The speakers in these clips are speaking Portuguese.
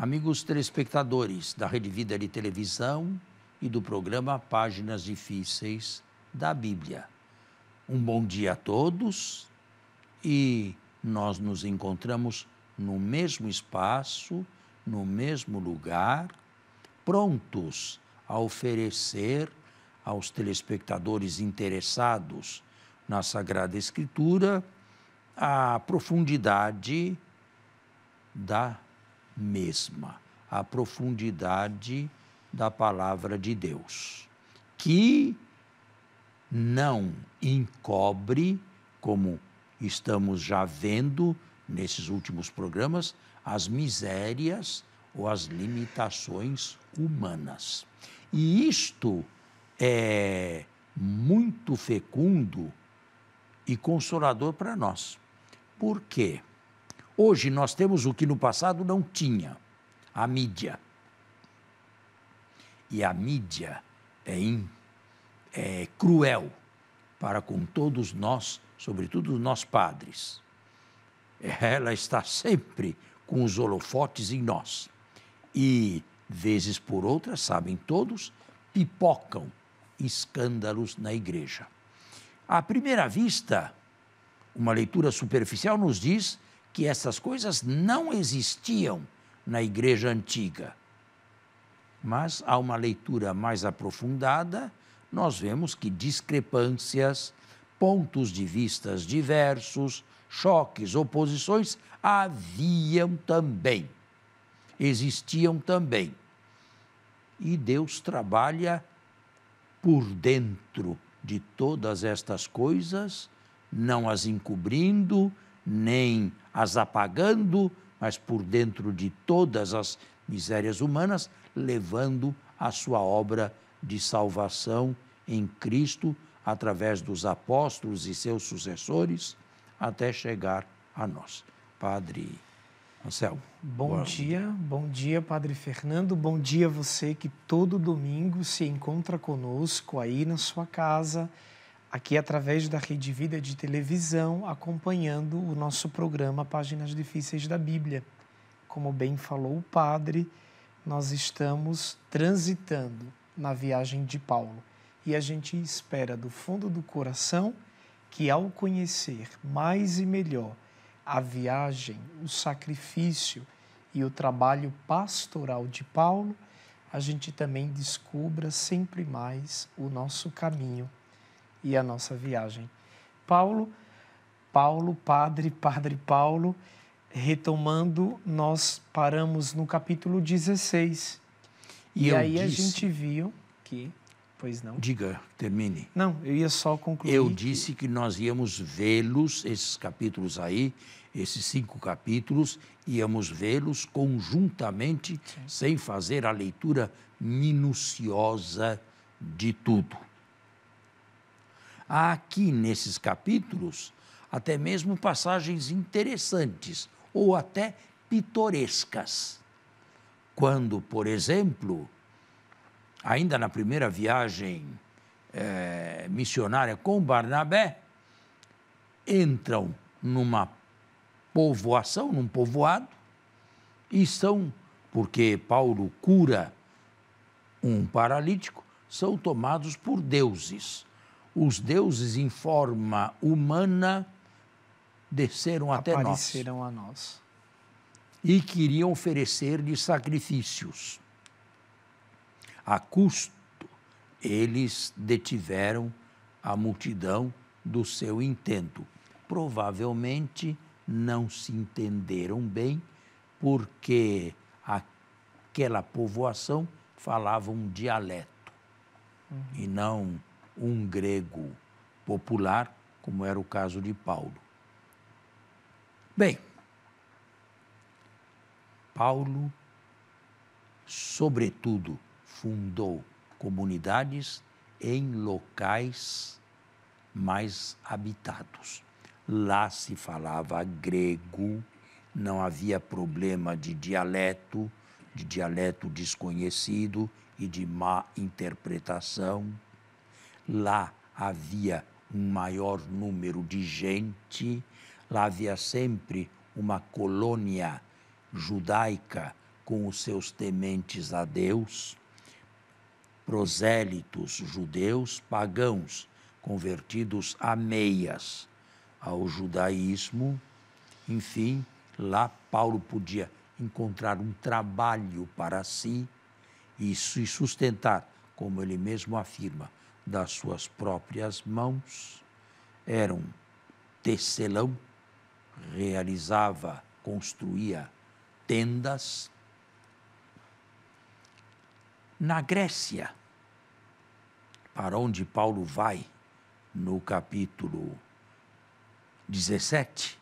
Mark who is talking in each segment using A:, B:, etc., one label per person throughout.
A: Amigos telespectadores da Rede Vida de Televisão e do programa Páginas Difíceis da Bíblia. Um bom dia a todos e nós nos encontramos no mesmo espaço, no mesmo lugar, prontos a oferecer aos telespectadores interessados na Sagrada Escritura a profundidade da mesma, a profundidade da palavra de Deus, que não encobre, como estamos já vendo nesses últimos programas, as misérias ou as limitações humanas. E isto é muito fecundo e consolador para nós. Por quê? Hoje nós temos o que no passado não tinha: a mídia. E a mídia é, in, é cruel para com todos nós, sobretudo os nossos padres. Ela está sempre com os holofotes em nós. E, vezes por outras, sabem todos, pipocam escândalos na igreja. À primeira vista, uma leitura superficial nos diz que essas coisas não existiam na igreja antiga. Mas a uma leitura mais aprofundada, nós vemos que discrepâncias, pontos de vistas diversos, choques, oposições haviam também. Existiam também. E Deus trabalha por dentro de todas estas coisas, não as encobrindo, nem as apagando, mas por dentro de todas as misérias humanas, levando a sua obra de salvação em Cristo, através dos apóstolos e seus sucessores, até chegar a nós. Padre Anselmo. Bom boa... dia,
B: bom dia, Padre Fernando, bom dia você que todo domingo se encontra conosco aí na sua casa aqui através da Rede Vida de televisão, acompanhando o nosso programa Páginas Difíceis da Bíblia. Como bem falou o padre, nós estamos transitando na viagem de Paulo e a gente espera do fundo do coração que, ao conhecer mais e melhor a viagem, o sacrifício e o trabalho pastoral de Paulo, a gente também descubra sempre mais o nosso caminho e a nossa viagem. Paulo, Paulo, Padre, Padre Paulo, retomando, nós paramos no capítulo 16.
A: E, e aí disse, a gente
B: viu que. Pois não.
A: Diga, termine.
B: Não, eu ia só concluir. Eu
A: disse que, que nós íamos vê-los, esses capítulos aí, esses cinco capítulos, íamos vê-los conjuntamente, Sim. sem fazer a leitura minuciosa de tudo. Há aqui nesses capítulos até mesmo passagens interessantes ou até pitorescas. Quando, por exemplo, ainda na primeira viagem é, missionária com Barnabé, entram numa povoação, num povoado, e são, porque Paulo cura um paralítico, são tomados por deuses os deuses em forma humana desceram até nós. Apareceram a nós. E queriam oferecer-lhe sacrifícios. A custo, eles detiveram a multidão do seu intento. Provavelmente não se entenderam bem, porque aquela povoação falava um dialeto uhum. e não um grego popular, como era o caso de Paulo. Bem, Paulo, sobretudo, fundou comunidades em locais mais habitados. Lá se falava grego, não havia problema de dialeto, de dialeto desconhecido e de má interpretação lá havia um maior número de gente, lá havia sempre uma colônia judaica com os seus tementes a Deus, prosélitos judeus, pagãos, convertidos a meias ao judaísmo. Enfim, lá Paulo podia encontrar um trabalho para si e se sustentar, como ele mesmo afirma, das suas próprias mãos, era um tecelão, realizava, construía tendas. Na Grécia, para onde Paulo vai no capítulo 17,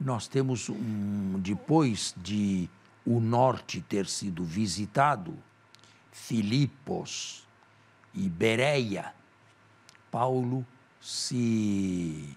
A: nós temos um, depois de o norte ter sido visitado, Filipos e Bereia, Paulo se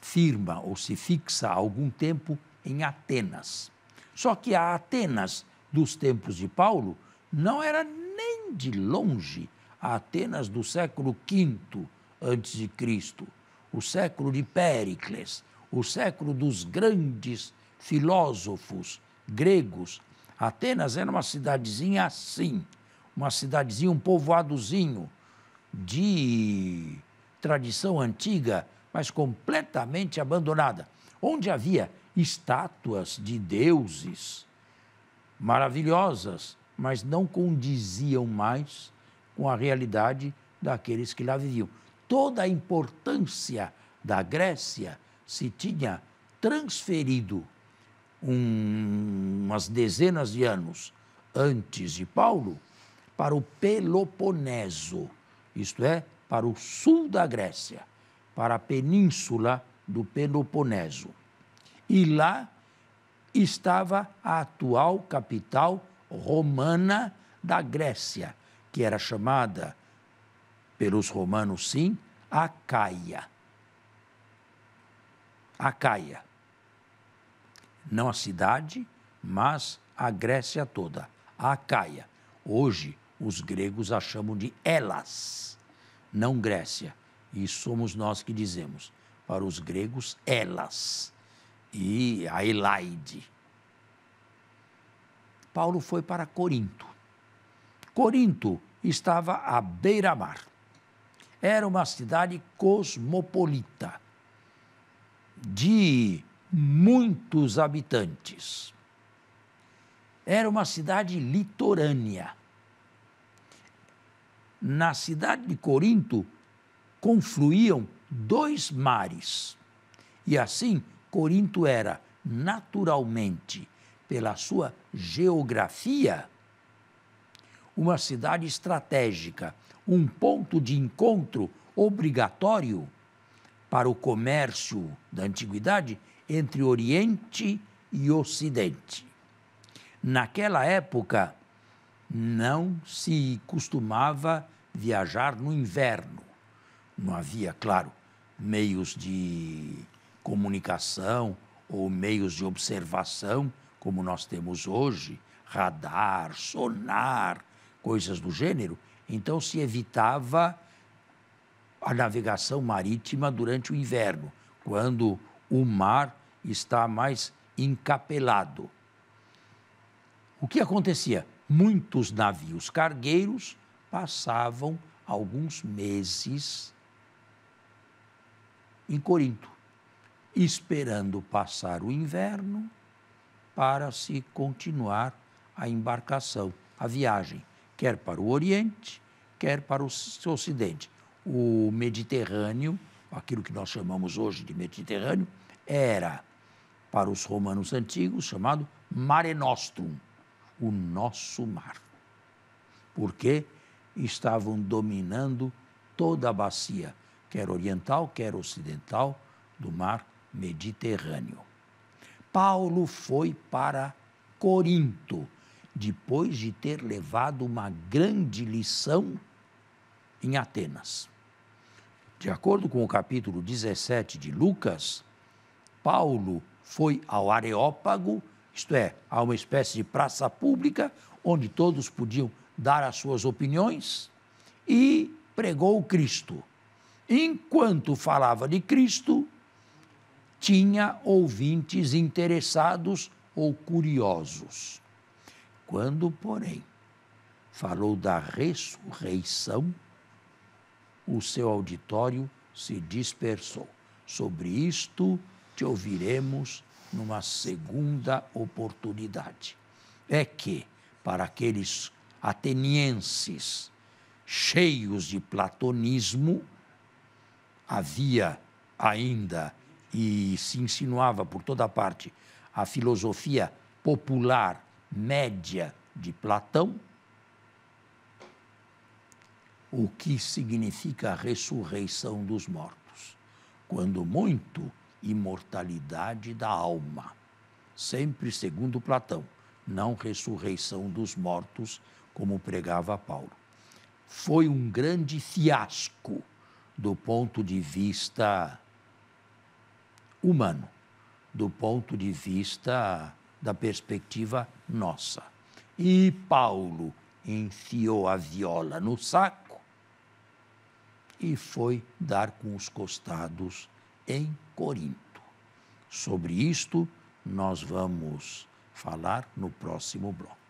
A: firma ou se fixa há algum tempo em Atenas. Só que a Atenas dos tempos de Paulo não era nem de longe a Atenas do século V antes de Cristo, o século de Péricles, o século dos grandes filósofos gregos. Atenas era uma cidadezinha assim, uma cidadezinha, um povoadozinho de tradição antiga, mas completamente abandonada, onde havia estátuas de deuses maravilhosas, mas não condiziam mais com a realidade daqueles que lá viviam. Toda a importância da Grécia se tinha transferido um, umas dezenas de anos antes de Paulo para o Peloponeso, isto é, para o sul da Grécia, para a península do Peloponeso. E lá estava a atual capital romana da Grécia, que era chamada, pelos romanos sim, Acaia. Acaia. Não a cidade, mas a Grécia toda. Acaia. Hoje, os gregos a chamam de Elas, não Grécia. E somos nós que dizemos, para os gregos, Elas e a Elaide. Paulo foi para Corinto. Corinto estava à beira-mar. Era uma cidade cosmopolita, de muitos habitantes. Era uma cidade litorânea na cidade de Corinto confluíam dois mares. E assim, Corinto era naturalmente, pela sua geografia, uma cidade estratégica, um ponto de encontro obrigatório para o comércio da antiguidade entre Oriente e Ocidente. Naquela época, não se costumava viajar no inverno. Não havia, claro, meios de comunicação ou meios de observação como nós temos hoje, radar, sonar, coisas do gênero. Então se evitava a navegação marítima durante o inverno, quando o mar está mais encapelado. O que acontecia? muitos navios cargueiros passavam alguns meses em Corinto, esperando passar o inverno para se continuar a embarcação, a viagem, quer para o Oriente, quer para o Ocidente. O Mediterrâneo, aquilo que nós chamamos hoje de Mediterrâneo, era, para os romanos antigos, chamado Mare Nostrum o nosso mar. Porque estavam dominando toda a bacia, quer oriental, quer ocidental, do mar Mediterrâneo. Paulo foi para Corinto, depois de ter levado uma grande lição em Atenas. De acordo com o capítulo 17 de Lucas, Paulo foi ao Areópago isto é, a uma espécie de praça pública onde todos podiam dar as suas opiniões, e pregou Cristo. Enquanto falava de Cristo, tinha ouvintes interessados ou curiosos. Quando, porém, falou da ressurreição, o seu auditório se dispersou. Sobre isto te ouviremos numa segunda oportunidade. É que, para aqueles atenienses cheios de platonismo, havia ainda e se insinuava por toda parte a filosofia popular média de Platão, o que significa a ressurreição dos mortos. Quando muito, imortalidade da alma, sempre segundo Platão, não ressurreição dos mortos, como pregava Paulo. Foi um grande fiasco do ponto de vista humano, do ponto de vista da perspectiva nossa. E Paulo enfiou a viola no saco e foi dar com os costados em Corinto. Sobre isto, nós vamos falar no próximo bloco.